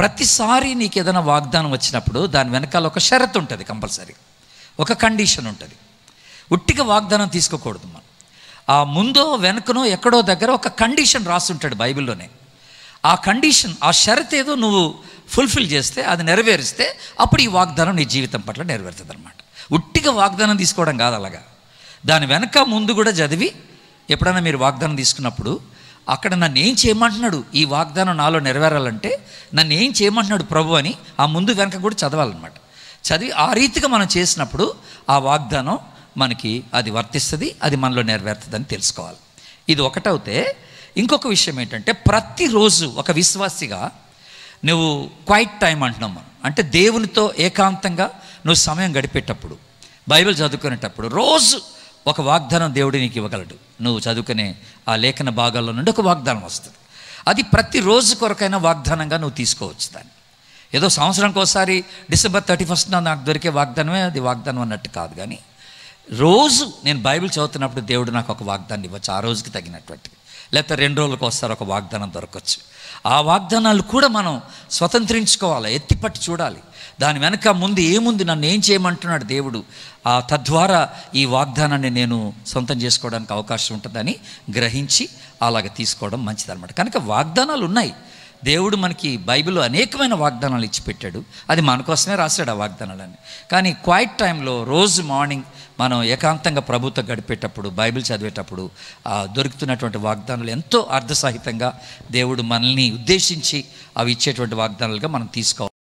ప్రతిసారి నీకు ఏదైనా వాగ్దానం వచ్చినప్పుడు దాని వెనకాల ఒక షరత్ ఉంటుంది కంపల్సరీ ఒక కండిషన్ ఉంటుంది ఉట్టిగా వాగ్దానం తీసుకోకూడదు మనం ఆ ముందో వెనకనో ఎక్కడో దగ్గర ఒక కండిషన్ రాస్తుంటాడు బైబిల్లోనే ఆ కండిషన్ ఆ షరత్ ఏదో నువ్వు ఫుల్ఫిల్ చేస్తే అది నెరవేరిస్తే అప్పుడు ఈ వాగ్దానం నీ జీవితం పట్ల నెరవేరుతుంది అనమాట ఉట్టిగా వాగ్దానం తీసుకోవడం కాదు అలాగా దాని వెనక ముందు కూడా చదివి ఎప్పుడైనా మీరు వాగ్దానం తీసుకున్నప్పుడు అక్కడ నన్ను ఏం చేయమంటున్నాడు ఈ వాగ్దానం నాలో నెరవేరాలంటే నన్ను ఏం చేయమంటున్నాడు ప్రభు అని ఆ ముందు వెనక కూడా చదవాలన్నమాట చదివి ఆ రీతిగా మనం చేసినప్పుడు ఆ వాగ్దానం మనకి అది వర్తిస్తుంది అది మనలో నెరవేరుతుందని తెలుసుకోవాలి ఇది ఒకటవుతే ఇంకొక విషయం ఏంటంటే ప్రతిరోజు ఒక విశ్వాసిగా నువ్వు క్వైట్ టైం అంటున్నావు మనం అంటే దేవునితో ఏకాంతంగా నువ్వు సమయం గడిపేటప్పుడు బైబిల్ చదువుకునేటప్పుడు రోజు ఒక వాగ్దానం దేవుడు నీకు ఇవ్వగలడు నువ్వు చదువుకునే ఆ లేఖన భాగాల్లో నుండి ఒక వాగ్దానం వస్తుంది అది ప్రతిరోజు కొరకైనా వాగ్దానంగా నువ్వు తీసుకోవచ్చు దాన్ని ఏదో సంవత్సరానికి ఒకసారి డిసెంబర్ థర్టీ ఫస్ట్న నాకు దొరికే వాగ్దానమే అది వాగ్దానం అన్నట్టు కాదు కానీ రోజు నేను బైబిల్ చదువుతున్నప్పుడు దేవుడు నాకు ఒక వాగ్దాన్ని ఇవ్వచ్చు ఆ రోజుకి తగినటువంటిది లేకపోతే రెండు రోజులకు వస్తారు ఒక వాగ్దానం దొరకచ్చు ఆ వాగ్దానాలు కూడా మనం స్వతంత్రించుకోవాలి ఎత్తిపట్టి చూడాలి దాని వెనక ముందు ఏముంది నన్ను ఏం చేయమంటున్నాడు దేవుడు ఆ తద్వారా ఈ వాగ్దానాన్ని నేను సొంతం చేసుకోవడానికి అవకాశం ఉంటుందని గ్రహించి అలాగ తీసుకోవడం మంచిదన్నమాట కనుక వాగ్దానాలు ఉన్నాయి దేవుడు మనకి బైబిల్లో అనేకమైన వాగ్దానాలు ఇచ్చిపెట్టాడు అది మన కోసమే రాశాడు ఆ వాగ్దానాలని కానీ క్వైట్ టైంలో రోజు మార్నింగ్ మనం ఏకాంతంగా ప్రభుత్వం గడిపేటప్పుడు బైబిల్ చదివేటప్పుడు దొరుకుతున్నటువంటి వాగ్దానాలు ఎంతో అర్థసాహితంగా దేవుడు మనల్ని ఉద్దేశించి అవి ఇచ్చేటువంటి వాగ్దానాలుగా మనం తీసుకోవాలి